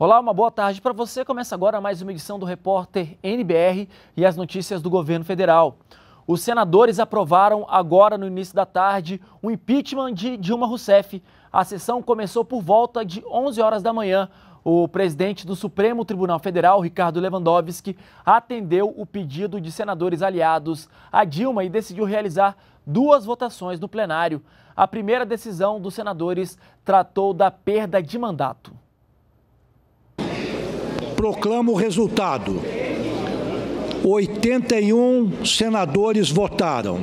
Olá, uma boa tarde para você. Começa agora mais uma edição do Repórter NBR e as notícias do governo federal. Os senadores aprovaram agora no início da tarde o impeachment de Dilma Rousseff. A sessão começou por volta de 11 horas da manhã. O presidente do Supremo Tribunal Federal, Ricardo Lewandowski, atendeu o pedido de senadores aliados a Dilma e decidiu realizar duas votações no plenário. A primeira decisão dos senadores tratou da perda de mandato. Proclamo o resultado. 81 senadores votaram.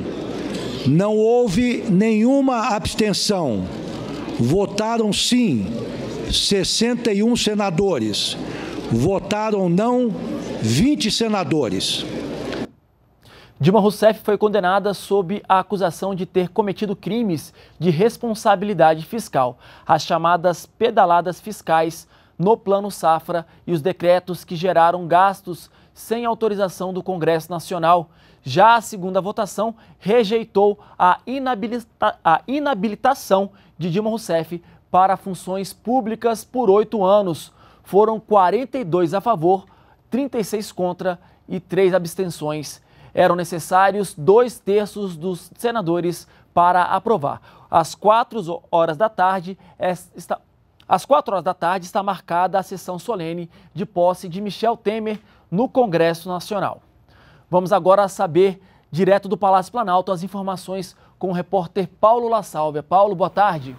Não houve nenhuma abstenção. Votaram sim 61 senadores. Votaram não 20 senadores. Dilma Rousseff foi condenada sob a acusação de ter cometido crimes de responsabilidade fiscal, as chamadas pedaladas fiscais no Plano Safra e os decretos que geraram gastos sem autorização do Congresso Nacional. Já a segunda votação rejeitou a, inabilita a inabilitação de Dilma Rousseff para funções públicas por oito anos. Foram 42 a favor, 36 contra e três abstenções. Eram necessários dois terços dos senadores para aprovar. Às quatro horas da tarde, esta, às 4 horas da tarde está marcada a sessão solene de posse de Michel Temer no Congresso Nacional. Vamos agora saber, direto do Palácio Planalto, as informações com o repórter Paulo La Salvia. Paulo, boa tarde.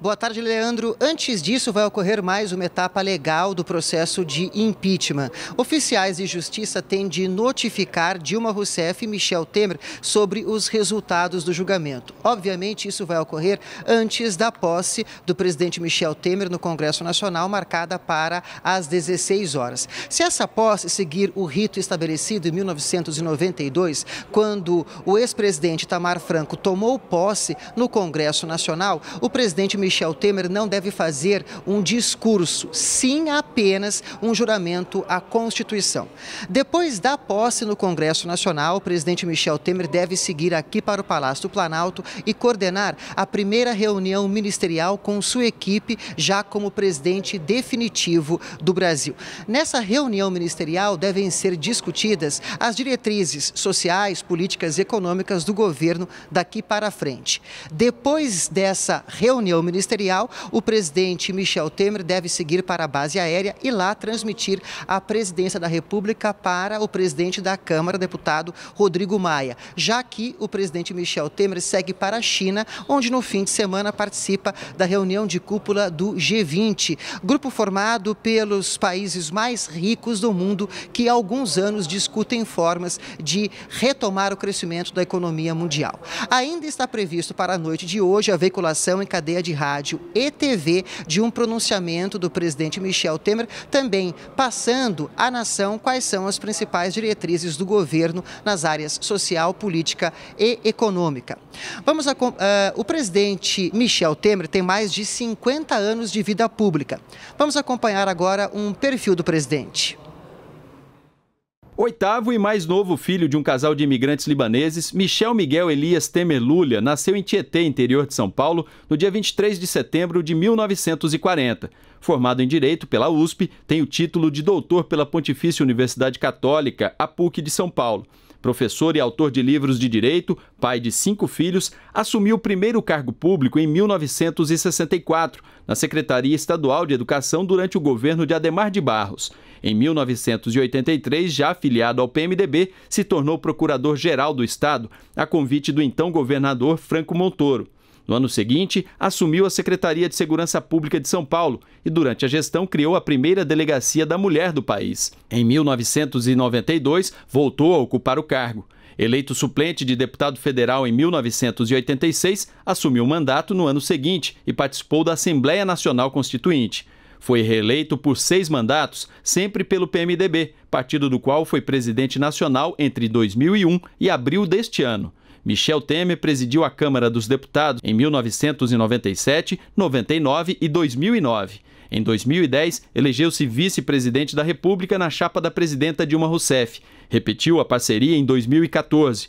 Boa tarde, Leandro. Antes disso, vai ocorrer mais uma etapa legal do processo de impeachment. Oficiais de justiça têm de notificar Dilma Rousseff e Michel Temer sobre os resultados do julgamento. Obviamente, isso vai ocorrer antes da posse do presidente Michel Temer no Congresso Nacional, marcada para as 16 horas. Se essa posse seguir o rito estabelecido em 1992, quando o ex-presidente Tamar Franco tomou posse no Congresso Nacional, o presidente Michel Temer não deve fazer um discurso, sim apenas um juramento à Constituição. Depois da posse no Congresso Nacional, o presidente Michel Temer deve seguir aqui para o Palácio do Planalto e coordenar a primeira reunião ministerial com sua equipe, já como presidente definitivo do Brasil. Nessa reunião ministerial devem ser discutidas as diretrizes sociais, políticas e econômicas do governo daqui para frente. Depois dessa reunião ministerial, ministerial, o presidente Michel Temer deve seguir para a base aérea e lá transmitir a presidência da República para o presidente da Câmara, deputado Rodrigo Maia. Já que o presidente Michel Temer segue para a China, onde no fim de semana participa da reunião de cúpula do G20, grupo formado pelos países mais ricos do mundo que há alguns anos discutem formas de retomar o crescimento da economia mundial. Ainda está previsto para a noite de hoje a veiculação em cadeia de rádio e TV de um pronunciamento do presidente Michel Temer, também passando à nação quais são as principais diretrizes do governo nas áreas social, política e econômica. Vamos a, uh, o presidente Michel Temer tem mais de 50 anos de vida pública. Vamos acompanhar agora um perfil do presidente. Oitavo e mais novo filho de um casal de imigrantes libaneses, Michel Miguel Elias Temer Lulia, nasceu em Tietê, interior de São Paulo, no dia 23 de setembro de 1940. Formado em Direito pela USP, tem o título de doutor pela Pontifícia Universidade Católica, a PUC de São Paulo professor e autor de livros de direito, pai de cinco filhos, assumiu o primeiro cargo público em 1964, na Secretaria Estadual de Educação durante o governo de Ademar de Barros. Em 1983, já afiliado ao PMDB, se tornou procurador-geral do Estado, a convite do então governador Franco Montoro. No ano seguinte, assumiu a Secretaria de Segurança Pública de São Paulo e, durante a gestão, criou a primeira delegacia da mulher do país. Em 1992, voltou a ocupar o cargo. Eleito suplente de deputado federal em 1986, assumiu o mandato no ano seguinte e participou da Assembleia Nacional Constituinte. Foi reeleito por seis mandatos, sempre pelo PMDB, partido do qual foi presidente nacional entre 2001 e abril deste ano. Michel Temer presidiu a Câmara dos Deputados em 1997, 99 e 2009. Em 2010, elegeu-se vice-presidente da República na chapa da presidenta Dilma Rousseff. Repetiu a parceria em 2014.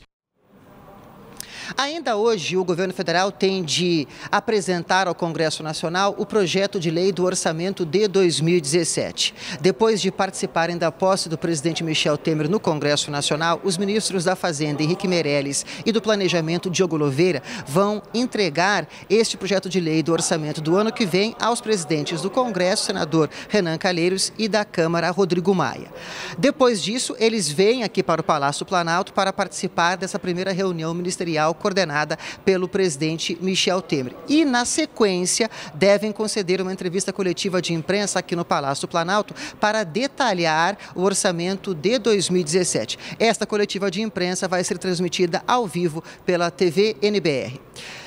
Ainda hoje, o governo federal tem de apresentar ao Congresso Nacional o projeto de lei do orçamento de 2017. Depois de participarem da posse do presidente Michel Temer no Congresso Nacional, os ministros da Fazenda, Henrique Meirelles, e do Planejamento, Diogo Louveira, vão entregar este projeto de lei do orçamento do ano que vem aos presidentes do Congresso, senador Renan Calheiros, e da Câmara, Rodrigo Maia. Depois disso, eles vêm aqui para o Palácio Planalto para participar dessa primeira reunião ministerial coordenada pelo presidente Michel Temer. E, na sequência, devem conceder uma entrevista coletiva de imprensa aqui no Palácio do Planalto para detalhar o orçamento de 2017. Esta coletiva de imprensa vai ser transmitida ao vivo pela TV NBR.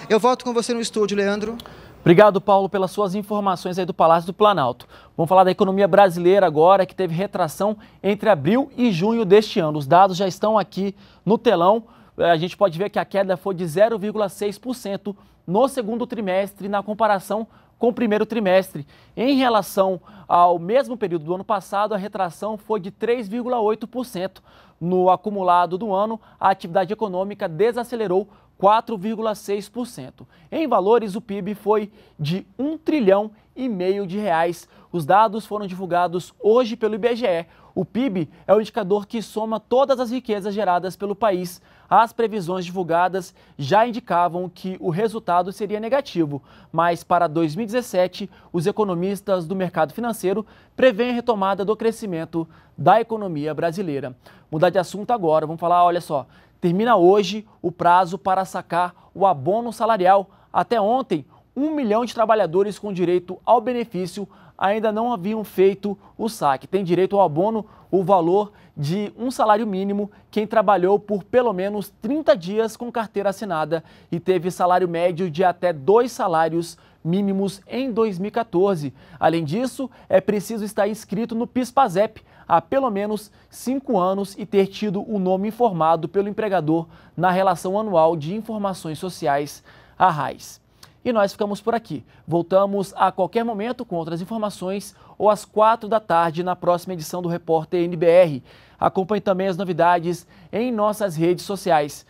Eu volto com você no estúdio, Leandro. Obrigado, Paulo, pelas suas informações aí do Palácio do Planalto. Vamos falar da economia brasileira agora, que teve retração entre abril e junho deste ano. Os dados já estão aqui no telão. É, a gente pode ver que a queda foi de 0,6% no segundo trimestre na comparação com o primeiro trimestre. Em relação ao mesmo período do ano passado, a retração foi de 3,8%. No acumulado do ano, a atividade econômica desacelerou 4,6%. Em valores, o PIB foi de um trilhão e meio de reais. Os dados foram divulgados hoje pelo IBGE. O PIB é o indicador que soma todas as riquezas geradas pelo país. As previsões divulgadas já indicavam que o resultado seria negativo, mas para 2017, os economistas do mercado financeiro prevêem a retomada do crescimento da economia brasileira. Mudar de assunto agora, vamos falar, olha só, termina hoje o prazo para sacar o abono salarial. Até ontem, um milhão de trabalhadores com direito ao benefício ainda não haviam feito o saque. Tem direito ao abono o valor de um salário mínimo quem trabalhou por pelo menos 30 dias com carteira assinada e teve salário médio de até dois salários mínimos em 2014. Além disso, é preciso estar inscrito no PIS-PASEP, há pelo menos cinco anos e ter tido o nome informado pelo empregador na Relação Anual de Informações Sociais, a RAIS. E nós ficamos por aqui. Voltamos a qualquer momento com outras informações ou às quatro da tarde na próxima edição do Repórter NBR. Acompanhe também as novidades em nossas redes sociais.